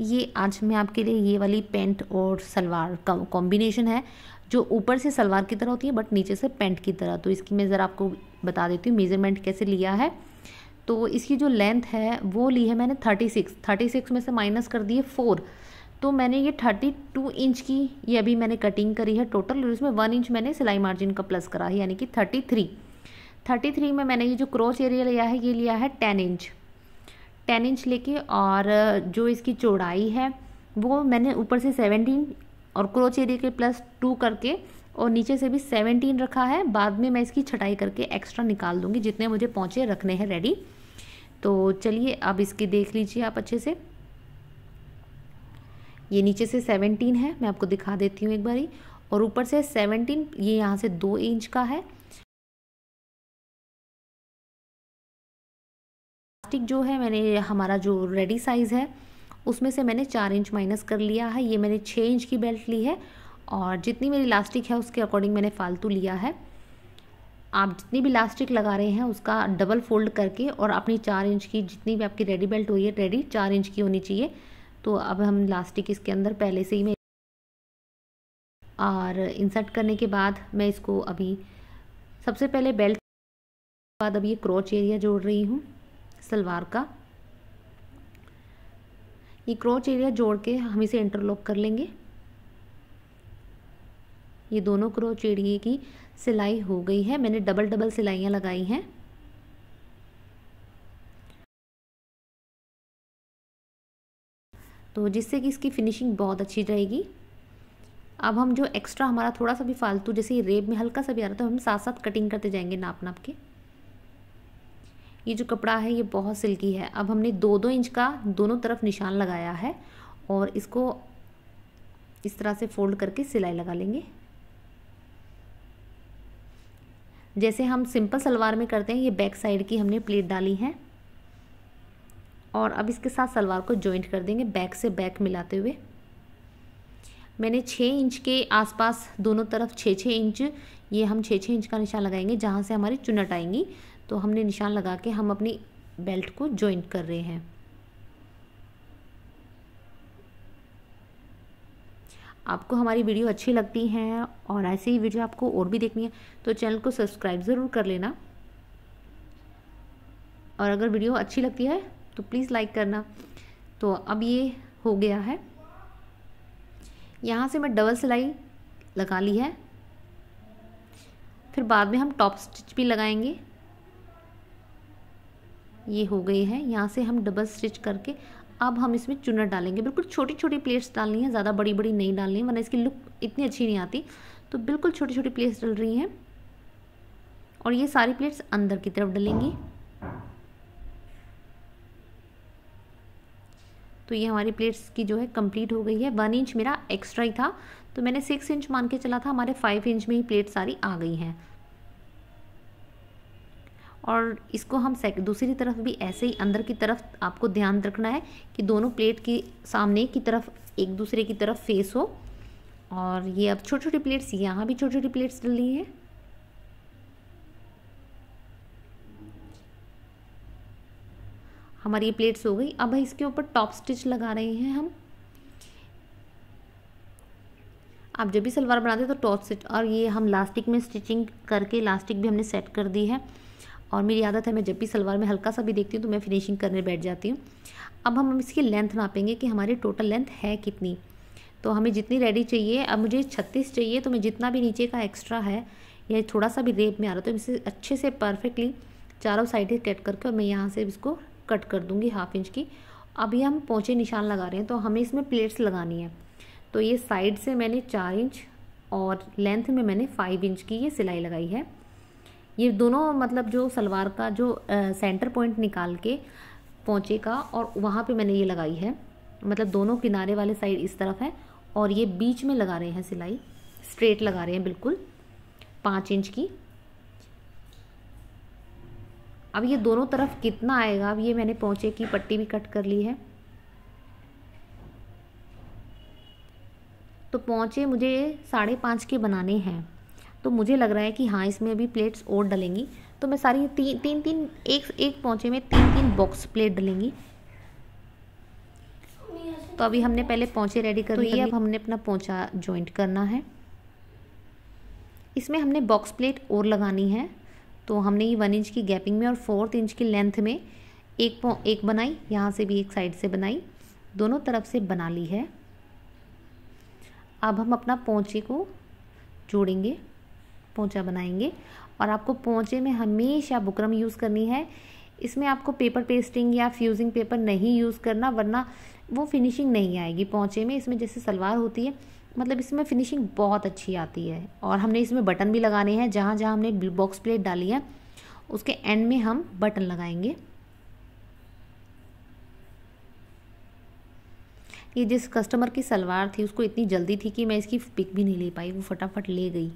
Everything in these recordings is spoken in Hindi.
ये आज मैं आपके लिए ये वाली पेंट और सलवार कॉम्बिनेशन है जो ऊपर से सलवार की तरह होती है बट नीचे से पेंट की तरह तो इसकी मैं ज़रा आपको बता देती हूँ मेज़रमेंट कैसे लिया है तो इसकी जो लेंथ है वो ली है मैंने थर्टी सिक्स थर्टी सिक्स में से माइनस कर दिए फोर तो मैंने ये थर्टी टू इंच की ये अभी मैंने कटिंग करी है टोटल और इसमें वन इंच मैंने सिलाई मार्जिन का प्लस करा है यानी कि थर्टी थ्री थर्टी थ्री में मैंने ये जो क्रॉस एरिया लिया है ये लिया है टेन इंच टेन इंच लेके और जो इसकी चौड़ाई है वो मैंने ऊपर से सेवनटीन और क्रोच एरिया के प्लस टू करके और नीचे से भी सेवनटीन रखा है बाद में मैं इसकी छटाई करके एक्स्ट्रा निकाल दूँगी जितने मुझे पहुँचे रखने हैं रेडी तो चलिए अब इसके देख लीजिए आप अच्छे से ये नीचे से सेवनटीन है मैं आपको दिखा देती हूँ एक बारी और ऊपर से सेवनटीन ये यहाँ से दो इंच का है इलास्टिक जो है मैंने हमारा जो रेडी साइज़ है उसमें से मैंने चार इंच माइनस कर लिया है ये मैंने छः इंच की बेल्ट ली है और जितनी मेरी लास्टिक है उसके अकॉर्डिंग मैंने फ़ालतू लिया है आप जितनी भी लास्टिक लगा रहे हैं उसका डबल फोल्ड करके और अपनी चार इंच की जितनी भी आपकी रेडी बेल्ट हुई है रेडी चार इंच की होनी चाहिए तो अब हम लास्टिक इसके अंदर पहले से ही मैं और इंसर्ट करने के बाद मैं इसको अभी सबसे पहले बेल्ट बाद अभी ये क्रोच एरिया जोड़ रही हूँ सलवार का ये क्रोच एरिया जोड़ के हम इसे इंटरलॉक कर लेंगे ये दोनों क्रोच एरिए की सिलाई हो गई है मैंने डबल डबल सिलाइयाँ लगाई हैं तो जिससे कि इसकी फिनिशिंग बहुत अच्छी रहेगी अब हम जो एक्स्ट्रा हमारा थोड़ा सा भी फालतू जैसे रेप में हल्का सा भी आ रहा था तो हम साथ साथ कटिंग करते जाएंगे नाप नाप के ये जो कपड़ा है ये बहुत सिल्की है अब हमने दो दो इंच का दोनों तरफ निशान लगाया है और इसको इस तरह से फोल्ड करके सिलाई लगा लेंगे जैसे हम सिंपल सलवार में करते हैं ये बैक साइड की हमने प्लेट डाली है और अब इसके साथ सलवार को जॉइंट कर देंगे बैक से बैक मिलाते हुए मैंने छः इंच के आसपास दोनों तरफ छः छः इंच ये हम छः छः इंच का निशान लगाएंगे जहाँ से हमारी चुनट आएंगी तो हमने निशान लगा के हम अपनी बेल्ट को जॉइंट कर रहे हैं आपको हमारी वीडियो अच्छी लगती हैं और ऐसे ही वीडियो आपको और भी देखनी है तो चैनल को सब्सक्राइब ज़रूर कर लेना और अगर वीडियो अच्छी लगती है तो प्लीज़ लाइक करना तो अब ये हो गया है यहाँ से मैं डबल सिलाई लगा ली है फिर बाद में हम टॉप स्टिच भी लगाएंगे ये हो गई है यहाँ से हम डबल स्टिच करके अब हम इसमें चुनर डालेंगे बिल्कुल छोटी छोटी प्लेट्स डालनी है ज़्यादा बड़ी बड़ी नहीं डालनी है वरना इसकी लुक इतनी अच्छी नहीं आती तो बिल्कुल छोटी छोटी प्लेट्स डल रही हैं और ये सारी प्लेट्स अंदर की तरफ डलेंगी तो ये हमारी प्लेट्स की जो है कंप्लीट हो गई है वन इंच मेरा एक्स्ट्रा ही था तो मैंने सिक्स इंच मान के चला था हमारे फाइव इंच में ही प्लेट सारी आ गई हैं और इसको हम सेक दूसरी तरफ भी ऐसे ही अंदर की तरफ आपको ध्यान रखना है कि दोनों प्लेट के सामने की तरफ एक दूसरे की तरफ फेस हो और ये अब छोटी छोटी प्लेट्स यहाँ भी छोटी छोटी प्लेट्स रही हैं हमारी ये प्लेट्स हो गई अब इसके ऊपर टॉप स्टिच लगा रहे हैं हम आप जब भी सलवार बनाते हैं तो टॉप स्टिच और ये हम लास्टिक में स्टिचिंग करके लास्टिक भी हमने सेट कर दी है और मेरी आदत है मैं जब भी सलवार में हल्का सा भी देखती हूँ तो मैं फिनिशिंग करने बैठ जाती हूँ अब हम इसकी लेंथ नापेंगे कि हमारी टोटल लेंथ है कितनी तो हमें जितनी रेडी चाहिए अब मुझे छत्तीस चाहिए तो मैं जितना भी नीचे का एक्स्ट्रा है या थोड़ा सा भी रेप में आ रहा तो इसे अच्छे से परफेक्टली चारों साइडें कट करके और मैं यहाँ से इसको कट कर दूँगी हाफ इंच की अभी हम पहुँचे निशान लगा रहे हैं तो हमें इसमें प्लेट्स लगानी है तो ये साइड से मैंने चार इंच और लेंथ में मैंने फाइव इंच की ये सिलाई लगाई है ये दोनों मतलब जो सलवार का जो आ, सेंटर पॉइंट निकाल के पहुँचे का और वहाँ पे मैंने ये लगाई है मतलब दोनों किनारे वाले साइड इस तरफ है और ये बीच में लगा रहे हैं सिलाई स्ट्रेट लगा रहे हैं बिल्कुल पाँच इंच की अब ये दोनों तरफ कितना आएगा अब ये मैंने पहुँचे की पट्टी भी कट कर ली है तो पहुँचे मुझे साढ़े पाँच के बनाने हैं तो मुझे लग रहा है कि हाँ इसमें अभी प्लेट्स और डलेंगी तो मैं सारी ती, तीन तीन एक एक पहुँचे में तीन तीन बॉक्स प्लेट डलेंगी तो अभी हमने पहले पहुँचे रेडी कर तो लिए अब हमने अपना पौचा ज्वाइंट करना है इसमें हमने बॉक्स प्लेट और लगानी है तो हमने ये वन इंच की गैपिंग में और फोर्थ इंच की लेंथ में एक एक बनाई यहाँ से भी एक साइड से बनाई दोनों तरफ से बना ली है अब हम अपना पौचे को जोड़ेंगे पोंचा बनाएंगे और आपको पोंचे में हमेशा बुकरम यूज़ करनी है इसमें आपको पेपर पेस्टिंग या फ्यूजिंग पेपर नहीं यूज़ करना वरना वो फिनिशिंग नहीं आएगी पोंचे में इसमें जैसे सलवार होती है मतलब इसमें फिनिशिंग बहुत अच्छी आती है और हमने इसमें बटन भी लगाने हैं जहाँ जहाँ हमने बॉक्स प्लेट डाली है उसके एंड में हम बटन लगाएंगे ये जिस कस्टमर की सलवार थी उसको इतनी जल्दी थी कि मैं इसकी पिक भी नहीं ले पाई वो फटाफट ले गई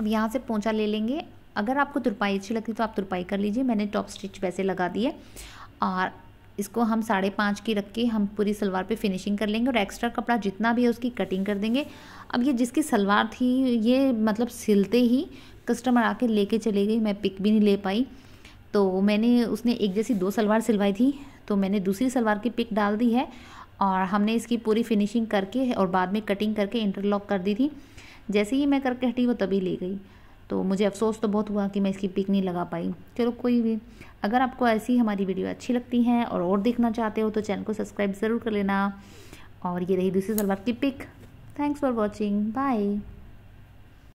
अब यहाँ से पोंछा ले लेंगे अगर आपको तुरपाई अच्छी लगती तो आप तुरपाई कर लीजिए मैंने टॉप स्टिच वैसे लगा दी है और इसको हम साढ़े पाँच की रख के हम पूरी सलवार पे फिनिशिंग कर लेंगे और एक्स्ट्रा कपड़ा जितना भी है उसकी कटिंग कर देंगे अब ये जिसकी सलवार थी ये मतलब सिलते ही कस्टमर आके लेके चले गई मैं पिक भी नहीं ले पाई तो मैंने उसने एक जैसी दो सलवार सिलवाई थी तो मैंने दूसरी सलवार की पिक डाल दी है और हमने इसकी पूरी फिनिशिंग करके और बाद में कटिंग करके इंटरलॉक कर दी थी जैसे ही मैं करके हटी वो तभी ले गई तो मुझे अफसोस तो बहुत हुआ कि मैं इसकी पिक नहीं लगा पाई चलो कोई भी अगर आपको ऐसी हमारी वीडियो अच्छी लगती है और और देखना चाहते हो तो चैनल को सब्सक्राइब ज़रूर कर लेना और ये रही दूसरी सलवार की pic thanks for watching bye